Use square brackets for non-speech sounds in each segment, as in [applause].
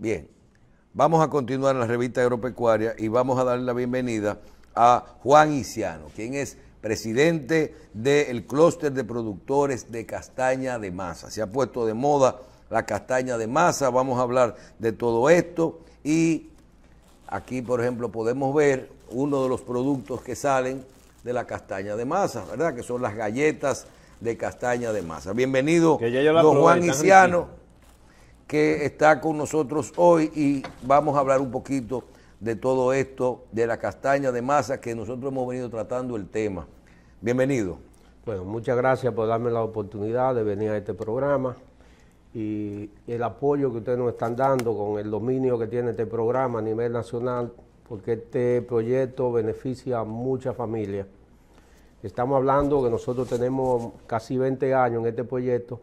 Bien, vamos a continuar en la revista agropecuaria y vamos a darle la bienvenida a Juan Iciano, quien es presidente del clúster de productores de castaña de masa. Se ha puesto de moda la castaña de masa, vamos a hablar de todo esto y aquí, por ejemplo, podemos ver uno de los productos que salen de la castaña de masa, ¿verdad? Que son las galletas de castaña de masa. Bienvenido, don Juan Isiano que está con nosotros hoy y vamos a hablar un poquito de todo esto, de la castaña de masa que nosotros hemos venido tratando el tema. Bienvenido. Bueno, muchas gracias por darme la oportunidad de venir a este programa y el apoyo que ustedes nos están dando con el dominio que tiene este programa a nivel nacional, porque este proyecto beneficia a muchas familias. Estamos hablando que nosotros tenemos casi 20 años en este proyecto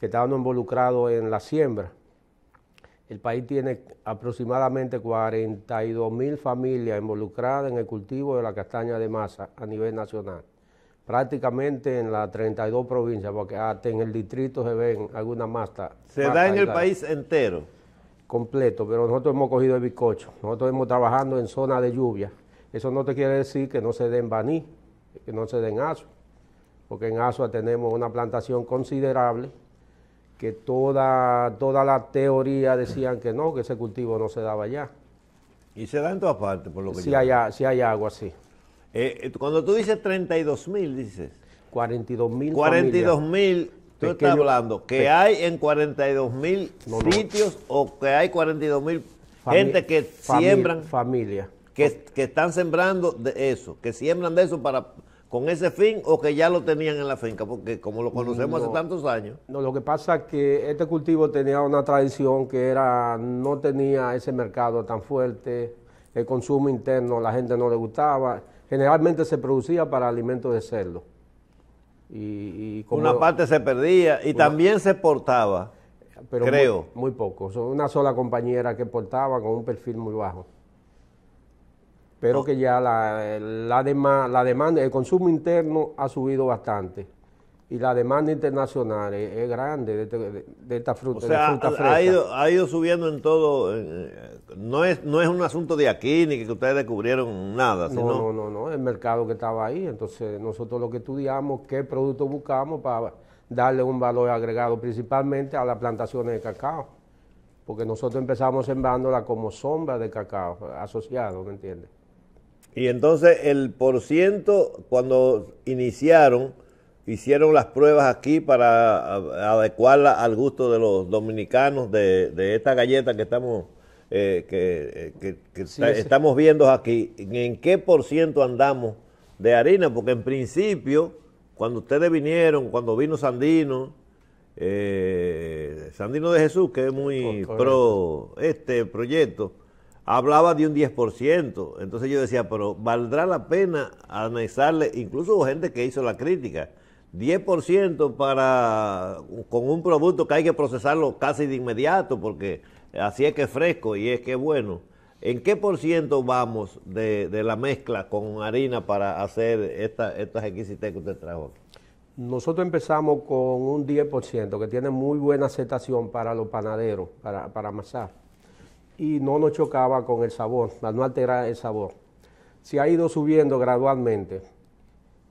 que estaban involucrados en la siembra. El país tiene aproximadamente 42 mil familias involucradas en el cultivo de la castaña de masa a nivel nacional. Prácticamente en las 32 provincias, porque hasta en el distrito se ven algunas masas. Se da en el país entero. Completo, pero nosotros hemos cogido el bizcocho. Nosotros hemos trabajando en zona de lluvia. Eso no te quiere decir que no se den baní, que no se den aso, porque en Asua tenemos una plantación considerable que toda, toda la teoría decían que no, que ese cultivo no se daba allá. Y se da en todas partes, por lo que si hay, Si hay agua, así. Eh, eh, cuando tú dices 32 mil, dices. 42 mil. 42 mil. Tú estás hablando que hay en 42 mil sitios o que hay 42 mil gente que siembran. Familia. Que, que, están sembrando de eso, que siembran de eso para con ese fin o que ya lo tenían en la finca, porque como lo conocemos hace tantos años. No, lo que pasa es que este cultivo tenía una tradición que era no tenía ese mercado tan fuerte, el consumo interno la gente no le gustaba, generalmente se producía para alimentos de cerdo. Y, una parte se perdía y también se exportaba, pero creo. Muy, muy poco, una sola compañera que portaba con un perfil muy bajo pero que ya la, la, la demanda, el consumo interno ha subido bastante y la demanda internacional es, grande este, de, esta fruta. O Ha, ido, subiendo en todo. No es, no es un asunto de aquí ni que ustedes descubrieron nada. No, no, no, no, el mercado que estaba ahí. Entonces, nosotros lo que estudiamos, qué producto buscamos para darle un valor agregado principalmente a las plantaciones de cacao. Porque nosotros empezamos sembrándola como sombra de cacao, asociado, ¿me entiendes? Y entonces el por ciento, cuando iniciaron, hicieron las pruebas aquí para adecuarla al gusto de los dominicanos de, esta galleta que estamos eh, que, eh, estamos viendo aquí, en qué por ciento andamos de harina, porque en principio, cuando ustedes vinieron, cuando vino Sandino, eh, Sandino de Jesús, que es muy pro este proyecto, hablaba de un 10%. Entonces yo decía, pero ¿valdrá la pena analizarle? Incluso gente que hizo la crítica. 10% para, con un producto que hay que procesarlo casi de inmediato, porque así es que es fresco y es que es bueno. ¿En qué por ciento vamos de, la mezcla con harina para hacer esta, estas exquisites que usted trajo Nosotros empezamos con un 10% que tiene muy buena aceptación para los panaderos, para, para amasar y no nos chocaba con el sabor, no alteraba el sabor. Se ha ido subiendo gradualmente.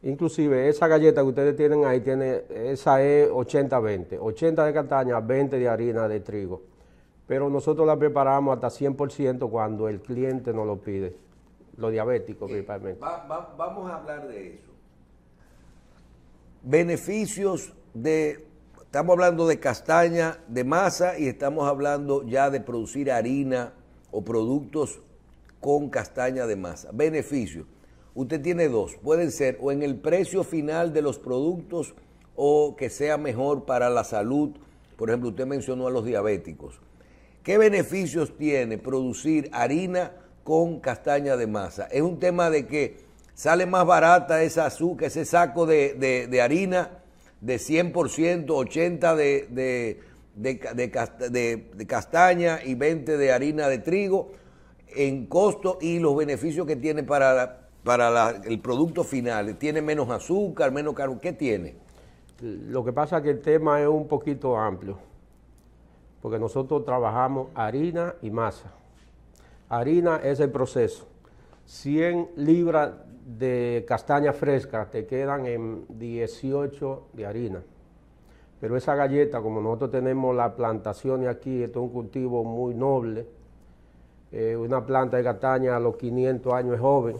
Inclusive esa galleta que ustedes tienen ahí, tiene, esa es 80-20, 80 de castaña, 20 de harina de trigo. Pero nosotros la preparamos hasta 100% cuando el cliente nos lo pide, Lo diabético eh, principalmente. vamos a hablar de eso. Beneficios de Estamos hablando de castaña de masa y estamos hablando ya de producir harina o productos con castaña de masa. Beneficios. Usted tiene dos. Pueden ser o en el precio final de los productos o que sea mejor para la salud. Por ejemplo, usted mencionó a los diabéticos. ¿Qué beneficios tiene producir harina con castaña de masa? Es un tema de que sale más barata esa azúcar, ese saco de, de harina de 100%, 80 de, de, de, de, castaña y 20 de harina de trigo, en costo y los beneficios que tiene para, para el producto final. ¿Tiene menos azúcar, menos caro? ¿Qué tiene? Lo que pasa es que el tema es un poquito amplio, porque nosotros trabajamos harina y masa. Harina es el proceso. 100 libras de castaña fresca te quedan en 18 de harina. Pero esa galleta, como nosotros tenemos la plantación y aquí, esto es un cultivo muy noble. Eh, una planta de castaña a los 500 años es joven.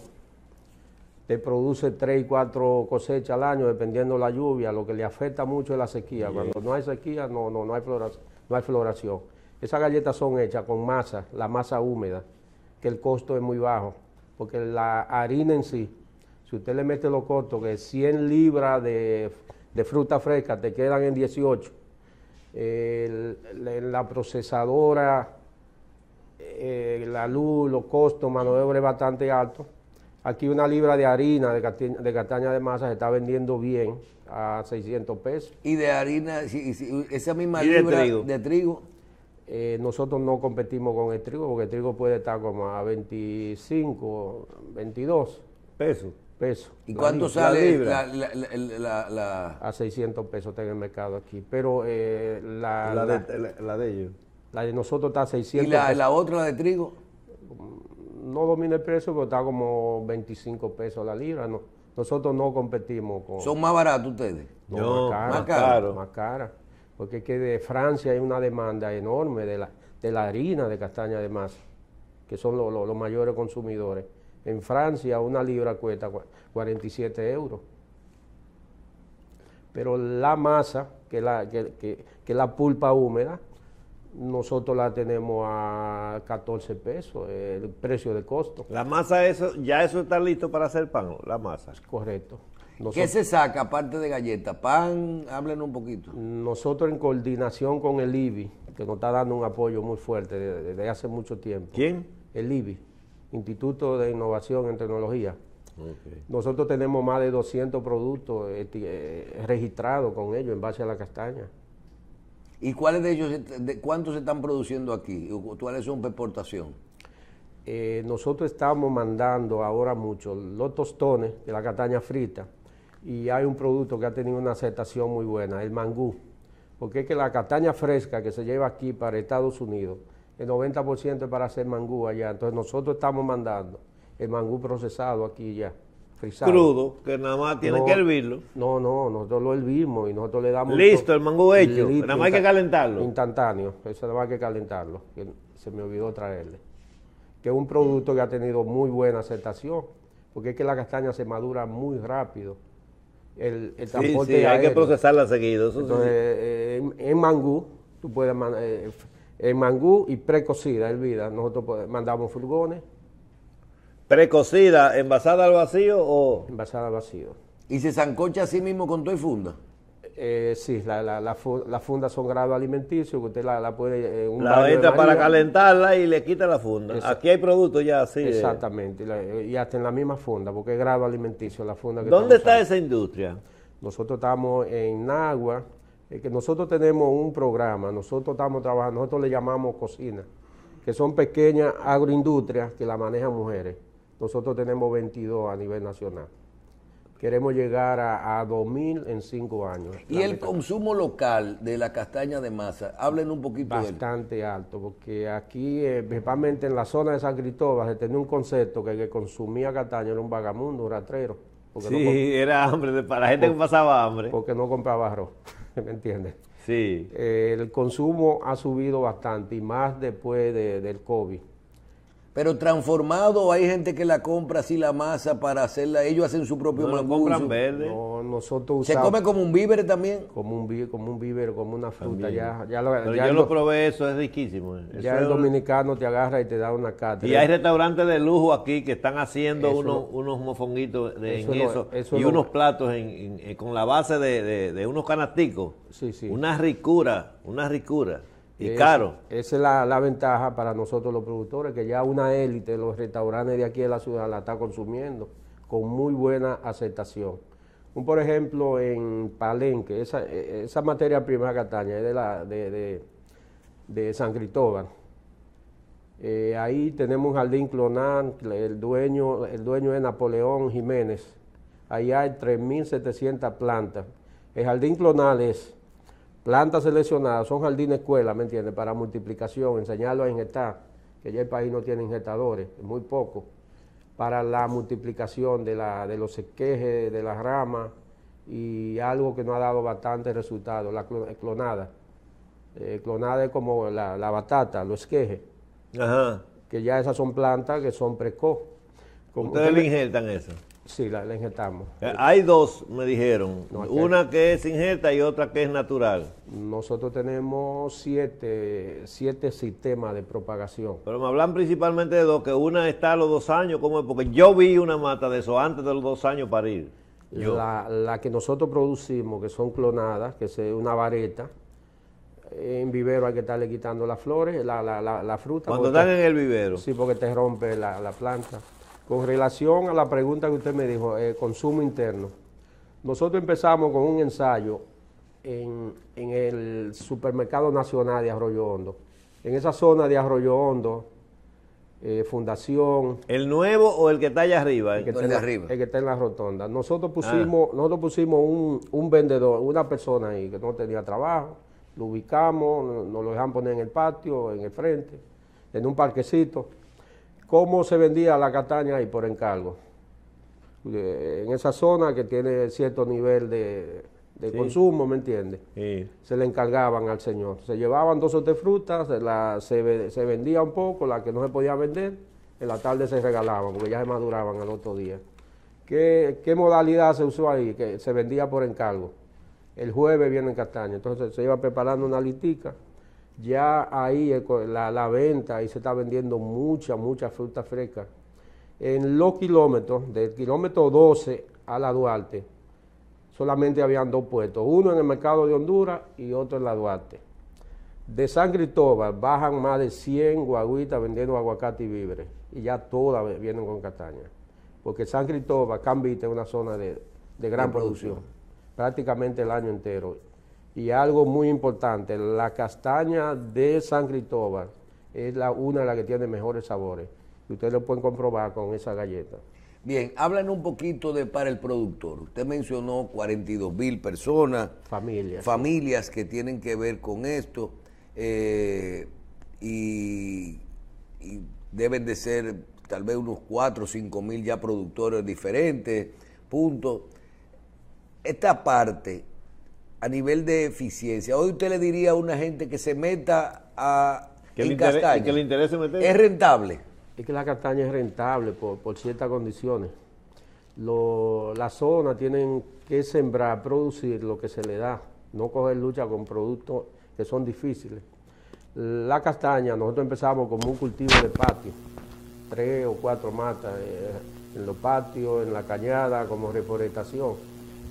Te produce 3 y 4 cosechas al año, dependiendo de la lluvia. Lo que le afecta mucho es la sequía. Cuando no hay sequía, no, no, no, hay floración, no hay floración. Esas galletas son hechas con masa, la masa húmeda, que el costo es muy bajo, porque la harina en sí si usted le mete lo corto, que 100 libras de, fruta fresca te quedan en 18. la procesadora, eh, la luz, los costos, mano es bastante alto. Aquí una libra de harina de, castaña de, masa se está vendiendo bien a 600 pesos. ¿Y de harina, esa misma libra de trigo? Eh, nosotros no competimos con el trigo porque el trigo puede estar como a 25, 22 pesos. ¿Y cuánto sale la, A 600 pesos está en el mercado aquí. Pero eh, la, de, la, de, ellos. La de nosotros está a 600 ¿Y la, otra, de trigo? Mm, no domina el precio, pero está como 25 pesos la libra. nosotros no competimos con... ¿Son más baratos ustedes? No, más, caros más caro. Porque es que de Francia hay una demanda enorme de la, de la harina de castaña de masa, que son los mayores consumidores. En Francia una libra cuesta 47 euros. Pero la masa, que la, la pulpa húmeda, nosotros la tenemos a 14 pesos, el precio de costo. La masa, eso, ya eso está listo para hacer pan, la masa. Correcto. ¿Qué se saca aparte de galleta? Pan, háblenos un poquito. Nosotros en coordinación con el IBI, que nos está dando un apoyo muy fuerte desde hace mucho tiempo. ¿Quién? El IBI. Instituto de Innovación en Tecnología. Nosotros tenemos más de 200 productos este, eh, registrados con ellos en base a la castaña. ¿Y cuáles de ellos, de cuántos se están produciendo aquí? ¿Cuáles son por exportación? Eh, nosotros estamos mandando ahora mucho los tostones de la castaña frita y hay un producto que ha tenido una aceptación muy buena, el mangú, porque es que la castaña fresca que se lleva aquí para Estados Unidos el 90% es para hacer mangú allá. Entonces nosotros estamos mandando el mangú procesado aquí ya. Crudo, que nada más tiene que hervirlo. No, no, nosotros lo hervimos y nosotros le damos... Listo, el mangú hecho, nada más hay que calentarlo. Instantáneo, eso nada más hay que calentarlo, que se me olvidó traerle. Que es un producto que ha tenido muy buena aceptación, porque es que la castaña se madura muy rápido. El, el transporte sí, hay que procesarla seguido. Entonces, eh, eh, en, mangú, tú puedes... Eh, en mangú y precocida, hervida. Nosotros pues, mandamos furgones. ¿Precocida, envasada al vacío o...? Envasada al vacío. ¿Y se zancocha así mismo con todo y funda? Eh, sí, las la, fundas son grado alimenticio, que usted la, puede... Eh, la venta para calentarla y le quita la funda. Aquí hay productos ya así. Eh. Exactamente, y hasta en la misma funda, porque es grado alimenticio la funda que ¿Dónde está esa industria? Nosotros estamos en Nagua, eh, que nosotros tenemos un programa, nosotros estamos trabajando, nosotros le llamamos cocina, que son pequeñas agroindustrias que la manejan mujeres. Nosotros tenemos 22 a nivel nacional. Queremos llegar a, a 2.000 en 5 años. ¿Y el consumo local de la castaña de masa? Hablen un poquito Bastante de alto, porque aquí, eh, principalmente en la zona de San Cristóbal, se tenía un concepto que el que consumía castaña era un vagamundo, un ratrero. Porque sí, era hambre, para gente que pasaba hambre. Porque no compraba arroz. ¿me entiendes? Sí. Eh, el consumo ha subido bastante y más después del COVID. Pero transformado, hay gente que la compra así la masa para hacerla. Ellos hacen su propio no, verde. No, nosotros ¿Se come como un víver también? Como un víver, como un como una fruta. Ya, ya lo, Pero yo lo, probé, eso es riquísimo. Eh. ya el dominicano te agarra y te da una cátedra. Y hay restaurantes de lujo aquí que están haciendo unos, mofonguitos de, en eso, y unos platos en, eh, con la base de, de, unos canasticos. Sí, sí. Una ricura, una ricura. Y caro. Esa es la, ventaja para nosotros los productores, que ya una élite, de los restaurantes de aquí de la ciudad la está consumiendo con muy buena aceptación. Un, por ejemplo, en Palenque, esa, e, materia prima de Cataña es de, la, de, San Cristóbal. Eh, ahí tenemos un jardín clonal, el dueño, el dueño es Napoleón Jiménez. Allá hay 3.700 plantas. El jardín clonal es plantas seleccionadas, son jardines escuela ¿me entiendes? Para multiplicación, enseñarlo a injetar, que ya el país no tiene injetadores, muy poco, para la multiplicación de, la, de los esquejes, de las ramas y algo que no ha dado bastante resultado, la clonada. Eh, clonada es como la, batata, los esquejes, que ya esas son plantas que son precoces. ¿Ustedes le injertan eso? Sí, la, injetamos. Eh, hay dos, me dijeron. Una que es injerta y otra que es natural. Nosotros tenemos siete, siete sistemas de propagación. Pero me hablan principalmente de dos, que una está a los dos años, ¿cómo Porque yo vi una mata de eso antes de los dos años para ir. La, la que nosotros producimos, que son clonadas, que es una vareta, en vivero hay que estarle quitando las flores, la, la, la, la fruta. Cuando están en el vivero. Sí, porque te rompe la, la planta. Con relación a la pregunta que usted me dijo, eh, consumo interno. Nosotros empezamos con un ensayo en, el supermercado nacional de Arroyo Hondo. En esa zona de Arroyo Hondo, eh, Fundación. ¿El nuevo o el que está allá arriba? El que, está, en la, arriba. que está en la rotonda. Nosotros ah. pusimos, nosotros pusimos un, vendedor, una persona ahí que no tenía trabajo, lo ubicamos, nos lo dejan poner en el patio, en el frente, en un parquecito. ¿Cómo se vendía la castaña ahí por encargo? en esa zona que tiene cierto nivel de, consumo, ¿me entiendes? Se le encargaban al señor. Se llevaban dos o tres frutas, se, vendía un poco, la que no se podía vender, en la tarde se regalaban, porque ya se maduraban al otro día. ¿Qué, modalidad se usó ahí? Que se vendía por encargo. El jueves viene en castaña, entonces se iba preparando una litica ya ahí la, venta, ahí se está vendiendo mucha, mucha fruta fresca. En los kilómetros, del kilómetro 12 a la Duarte, solamente habían dos puestos, uno en el mercado de Honduras y otro en la Duarte. De San Cristóbal bajan más de 100 guaguitas vendiendo aguacate y víveres, y ya todas vienen con castaña, porque San Cristóbal, Cambita, es una zona de, gran producción, prácticamente el año entero y algo muy importante, la castaña de San Cristóbal es la, una de las que tiene mejores sabores. Y ustedes lo pueden comprobar con esa galleta. Bien, hablan un poquito de para el productor. Usted mencionó 42 mil personas. Familias. Familias que tienen que ver con esto. Eh, y, y, deben de ser tal vez unos 4 o 5 mil ya productores diferentes. Punto. Esta parte a nivel de eficiencia. Hoy usted le diría a una gente que se meta a, que interese, castaña. meter. ¿Es rentable? Es que la castaña es rentable por, ciertas condiciones. la zona tienen que sembrar, producir lo que se le da, no coger lucha con productos que son difíciles. La castaña, nosotros empezamos como un cultivo de patio, tres o cuatro matas eh, en los patios, en la cañada, como reforestación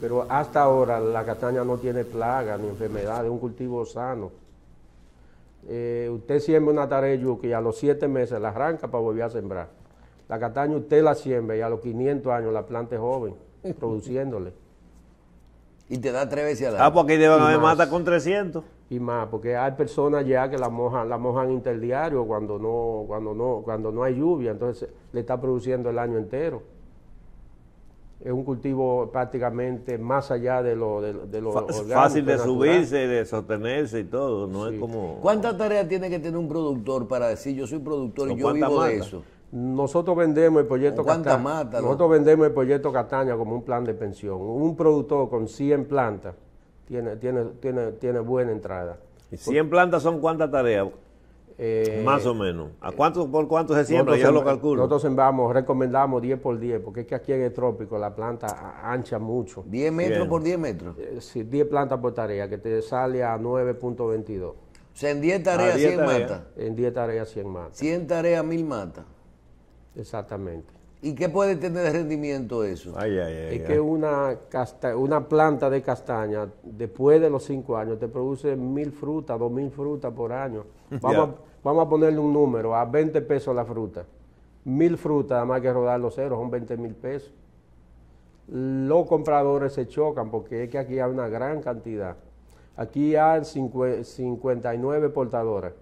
pero hasta ahora la castaña no tiene plaga ni enfermedad, es un cultivo sano. Eh, usted siembra una tarea de y a los siete meses la arranca para volver a sembrar. La castaña usted la siembra y a los 500 años la planta es joven, [laughs] produciéndole. Y te da tres veces al ah, año. Ah, porque aquí deben haber mata con 300. Y más, porque hay personas ya que la mojan, la mojan interdiario cuando no, cuando no, cuando no hay lluvia, entonces le está produciendo el año entero es un cultivo prácticamente más allá de lo, de, Fácil de subirse subirse, de sostenerse y todo, no es como... ¿Cuántas tareas tiene que tener un productor para decir yo soy productor y yo vivo de eso? Nosotros vendemos el proyecto Castaña. nosotros vendemos el proyecto Castaña como un plan de pensión. Un productor con 100 plantas tiene, tiene, tiene, tiene buena entrada. ¿Y 100 plantas son cuántas tareas? Eh, Más o menos. ¿A cuánto, ¿Por cuánto se siembra? Yo lo calculo. Nosotros recomendamos 10 por 10, porque es que aquí en el trópico la planta ancha mucho. ¿10 metros por 10 metros? Eh, sí, 10 plantas por tarea, que te sale a 9.22. O sea, en 10 tareas, 100 ah, mata. En 10 tareas, 100 matas. 100 tareas, 1000 matas. Exactamente. ¿Y qué puede tener de rendimiento eso? es que una, planta de castaña, después de los cinco años, te produce mil frutas, dos mil frutas por año. [laughs] Vamos, a ponerle un número, a 20 pesos la fruta. Mil frutas, además que rodar los ceros, son 20 mil pesos. Los compradores se chocan porque es que aquí hay una gran cantidad. Aquí hay 59 portadoras,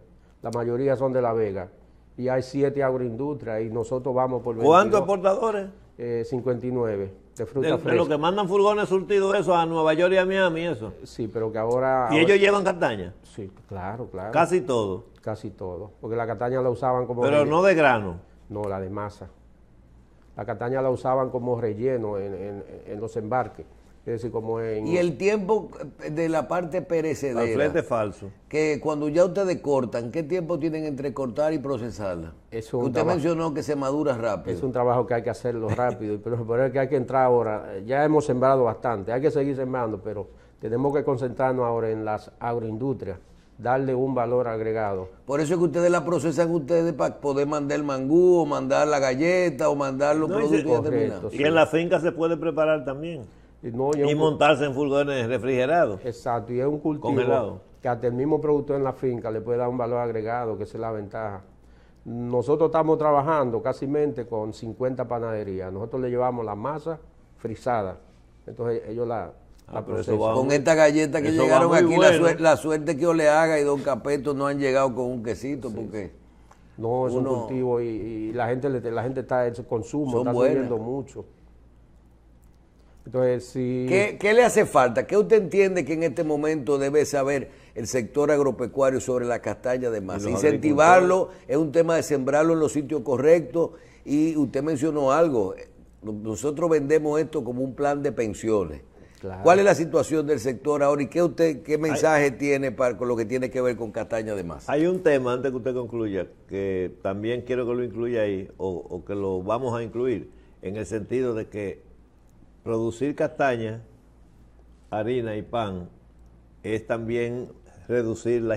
la mayoría son de La Vega y hay siete agroindustrias y nosotros vamos por... ¿Cuántos exportadores? 59 eh, de fruta fresca. De lo que mandan furgones surtidos eso a Nueva York y a Miami, eso. Sí, pero que ahora... ¿Y ellos llevan castaña? Sí, claro, claro. ¿Casi todo? Casi todo, porque la castaña la usaban como... Pero no de grano. No, la de masa. La castaña la usaban como relleno en los embarques. Y el tiempo de la parte perecedera. frente falso. Que cuando ya ustedes cortan, ¿qué tiempo tienen entre cortar y procesarla? Es usted mencionó que se madura rápido. Es un trabajo que hay que hacerlo rápido, pero, por eso que hay que entrar ahora. Ya hemos sembrado bastante, hay que seguir sembrando, pero tenemos que concentrarnos ahora en las agroindustrias darle un valor agregado. Por eso es que ustedes la procesan ustedes para poder mandar el mangú o mandar la galleta o mandar los productos Y en la finca se puede preparar también y, montarse en furgones refrigerados. Exacto, y es un cultivo que hasta el mismo productor en la finca le puede dar un valor agregado, que es la ventaja. Nosotros estamos trabajando casi con 50 panaderías. Nosotros le llevamos la masa frisada. Entonces ellos la, ah, procesan. con esta galleta que llegaron aquí, la, suerte, que yo le haga y Don Capeto no han llegado con un quesito, porque. No, es un cultivo y, la gente la gente está en consumo, está subiendo mucho. ¿Qué, le hace falta? ¿Qué usted entiende que en este momento debe saber el sector agropecuario sobre la castaña de masa? Incentivarlo es un tema de sembrarlo en los sitios correctos. Y usted mencionó algo. Nosotros vendemos esto como un plan de pensiones. ¿Cuál es la situación del sector ahora y qué usted qué mensaje tiene para con lo que tiene que ver con castaña de masa? Hay un tema antes que usted concluya que también quiero que lo incluya ahí o que lo vamos a incluir en el sentido de que Producir castaña, harina y pan es también reducir la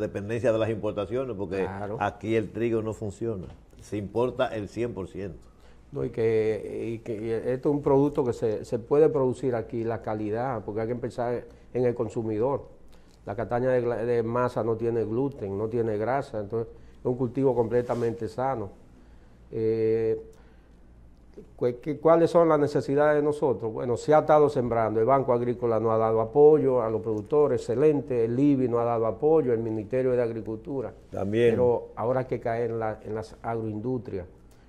dependencia de las importaciones, porque aquí el trigo no funciona, se importa el 100%. No, y que, esto es un producto que se, puede producir aquí, la calidad, porque hay que empezar en el consumidor. La castaña de, masa no tiene gluten, no tiene grasa, entonces es un cultivo completamente sano. Eh, ¿Cuáles son las necesidades de nosotros? Bueno, se ha estado sembrando, el Banco Agrícola no ha dado apoyo a los productores, excelente, el IBI no ha dado apoyo, el Ministerio de Agricultura. También. Pero ahora hay que caer en, la, en las agroindustrias,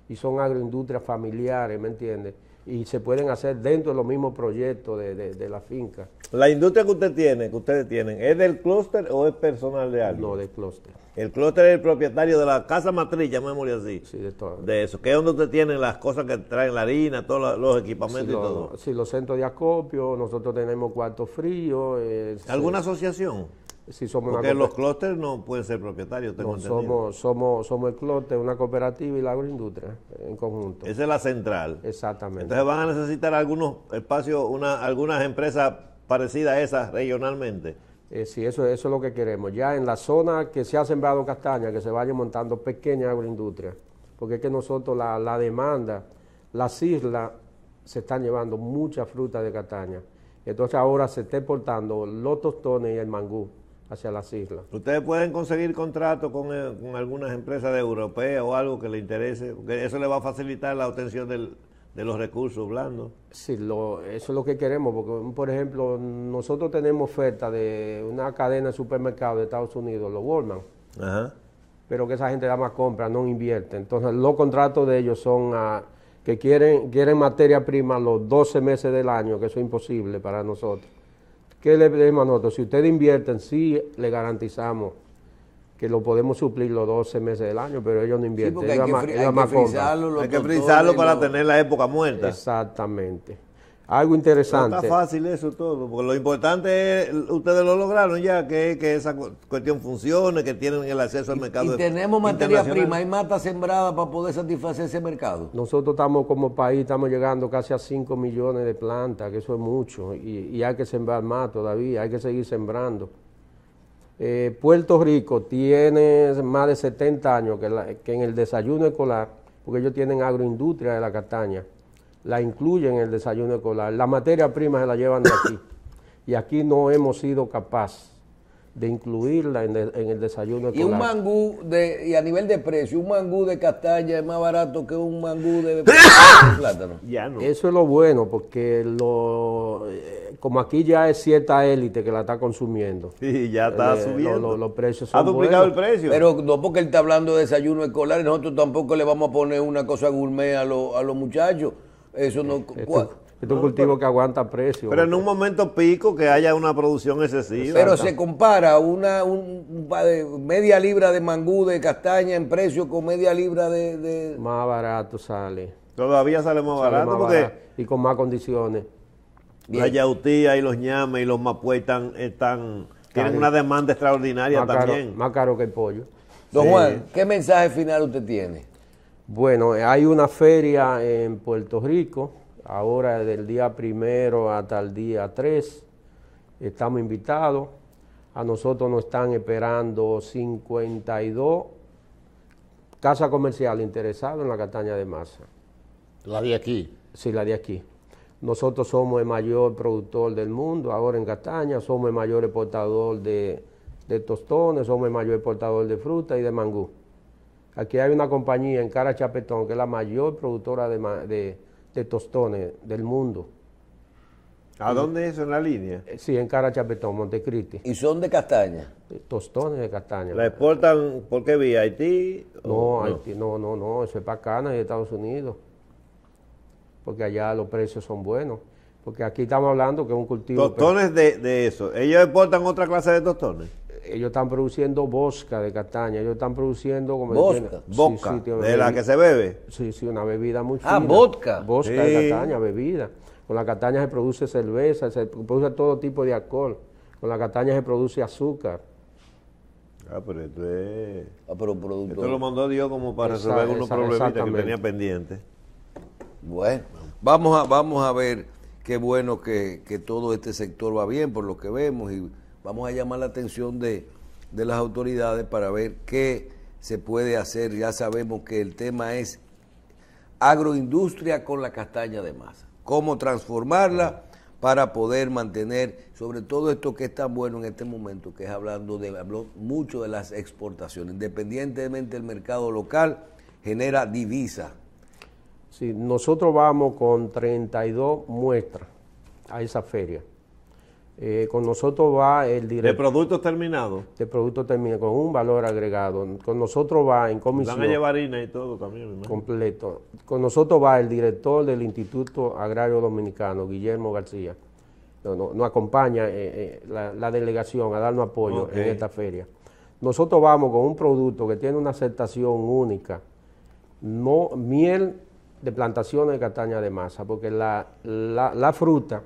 y son agroindustrias familiares, ¿me entiendes? y se pueden hacer dentro de los mismos proyectos de, la finca. ¿La industria que usted tiene, que ustedes tienen, es del clúster o es personal de alguien? No, del clúster. El clúster es el propietario de la casa matriz, llamémosle así. Sí, de todo. De eso, que es donde usted tiene las cosas que traen la harina, todos los equipamientos y todo. Sí, los centros de acopio, nosotros tenemos cuartos fríos. ¿Alguna asociación? somos Porque los clústeres no pueden ser propietarios, somos, somos, somos el clúster, una cooperativa y la agroindustria en conjunto. Esa es la central. Exactamente. Entonces van a necesitar algunos espacios, una, algunas empresas parecidas a esas regionalmente. Eh, sí, eso, es lo que queremos. Ya en la zona que se ha sembrado castaña, que se vayan montando pequeñas agroindustrias. Porque es que nosotros la, la demanda, las islas se están llevando mucha fruta de castaña. Entonces ahora se está exportando los tostones y el mangú hacia las islas. Ustedes pueden conseguir contratos eh, con, algunas empresas europeas o algo que les interese, porque eso le va a facilitar la obtención de los recursos blandos. Sí, eso es lo que queremos, porque por ejemplo, nosotros tenemos oferta de una cadena de supermercados de Estados Unidos, los Walmart. Pero que esa gente da más compra, no invierte. Entonces, los contratos de ellos son que quieren, quieren materia prima los 12 meses del año, que eso es imposible para nosotros. ¿Qué le pedimos a nosotros? Si ustedes invierten, sí le garantizamos que lo podemos suplir los 12 meses del año, pero ellos no invierten. Sí, hay, que, para tener la época muerta. Exactamente. Algo interesante. No está fácil eso todo, porque lo importante es, ustedes lo lograron ya, que, que esa cuestión funcione, que tienen el acceso al mercado. Y, y tenemos materia prima y mata sembrada para poder satisfacer ese mercado. Nosotros estamos como país, estamos llegando casi a 5 millones de plantas, que eso es mucho, y, hay que sembrar más todavía, hay que seguir sembrando. Eh, Puerto Rico tiene más de 70 años que en el desayuno escolar, porque ellos tienen agroindustria de la castaña la incluyen en el desayuno escolar. La materia prima se la llevan de aquí. Y aquí no hemos sido capaces de incluirla en el, desayuno escolar. Y un mangú, de, y a nivel de precio, un mangú de castaña es más barato que un mangú de, [laughs] plátano. Ya Eso es lo bueno, porque lo, eh, como aquí ya es cierta élite que la está consumiendo. ya eh, está subiendo. los precios Ha duplicado el precio. Pero no porque él está hablando de desayuno escolar, nosotros tampoco le vamos a poner una cosa gourmet a, a los muchachos. Eso no. Este este es un cultivo que aguanta precio. Pero en un momento pico que haya una producción excesiva. Pero se compara una un, media libra de mangú de castaña en precio con media libra de, Más barato sale. Todavía sale más barato Y con más condiciones. Bien. La yautía y los ñames y los mapués están, tienen una demanda extraordinaria también. más caro que el pollo. Don Juan, ¿qué mensaje final usted tiene? Bueno, hay una feria en Puerto Rico, ahora del día primero hasta el día 3. Estamos invitados. A nosotros nos están esperando 52 casas comerciales interesadas en la castaña de masa. ¿La de aquí? Sí, la de aquí. Nosotros somos el mayor productor del mundo ahora en castaña, somos el mayor exportador de, de tostones, somos el mayor exportador de fruta y de mangú. Aquí hay una compañía en Cara Chapetón que es la mayor productora de, tostones del mundo. ¿A dónde es en la línea? Eh, sí, en Cara Chapetón, Montecristi. ¿Y son de castaña? Eh, tostones de castaña. ¿La exportan por qué vía Haití? No, no, no, no, eso es para Cana, y Estados Unidos. Porque allá los precios son buenos. Porque aquí estamos hablando que es un cultivo. Tostones de eso. ¿Ellos exportan otra clase de tostones? ellos están produciendo bosca de castaña, ellos están produciendo como bosca, bosca de la que se bebe. Sí, sí, una bebida muy ah, fina. Ah, vodka. Bosca de castaña, bebida. Con la castaña se produce cerveza, se produce todo tipo de alcohol. Con la castaña se produce azúcar. Ah, pero esto es. Ah, esto lo mandó Dios como para resolver unos que tenía pendientes. Bueno, vamos a, vamos a ver qué bueno que, que todo este sector va bien por lo que vemos y vamos a llamar la atención de, las autoridades para ver qué se puede hacer. Ya sabemos que el tema es agroindustria con la castaña de masa. Cómo transformarla para poder mantener, sobre todo esto que es tan bueno en este momento, que es hablando de, habló mucho de las exportaciones. Independientemente del mercado local, genera divisa. Sí, nosotros vamos con 32 muestras a esa feria. Eh, con nosotros va el director. ¿De productos terminados? De productos terminados, con un valor agregado. Con nosotros va en comisión. La a harina y todo también, Completo. Con nosotros va el director del Instituto Agrario Dominicano, Guillermo García. Nos acompaña eh, eh, la, delegación a darnos apoyo en esta feria. Nosotros vamos con un producto que tiene una aceptación única. No miel de plantaciones de castaña de masa, porque la, la fruta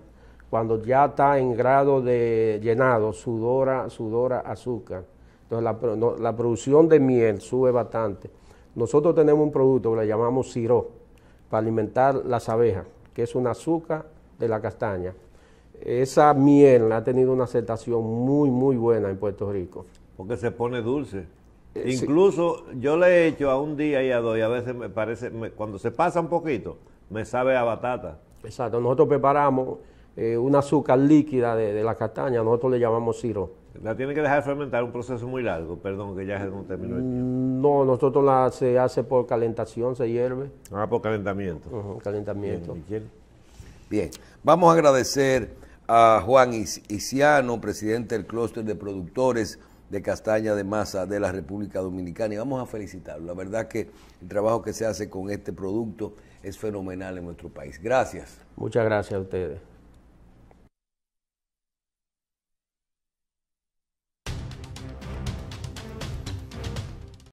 cuando ya está en grado de llenado, sudora, sudora azúcar. Entonces la, producción de miel sube bastante. Nosotros tenemos un producto que le llamamos siro para alimentar las abejas, que es un azúcar de la castaña. Esa miel ha tenido una aceptación muy, muy buena en Puerto Rico. Porque se pone dulce. Eh, Incluso yo le he hecho a un día y a dos, y a veces me parece, cuando se pasa un poquito, me sabe a batata. Exacto, nosotros preparamos eh, un una azúcar líquida de, la castaña, nosotros le llamamos siro. La tiene que dejar fermentar un proceso muy largo, perdón, que ya es no término mm, No, nosotros la se hace por calentación, se hierve. Ah, por calentamiento. calentamiento. Bien, vamos a agradecer a Juan Isiano, presidente del clúster de productores de castaña de masa de la República Dominicana y vamos a felicitarlo. La verdad que el trabajo que se hace con este producto es fenomenal en nuestro país. Gracias. Muchas gracias a ustedes.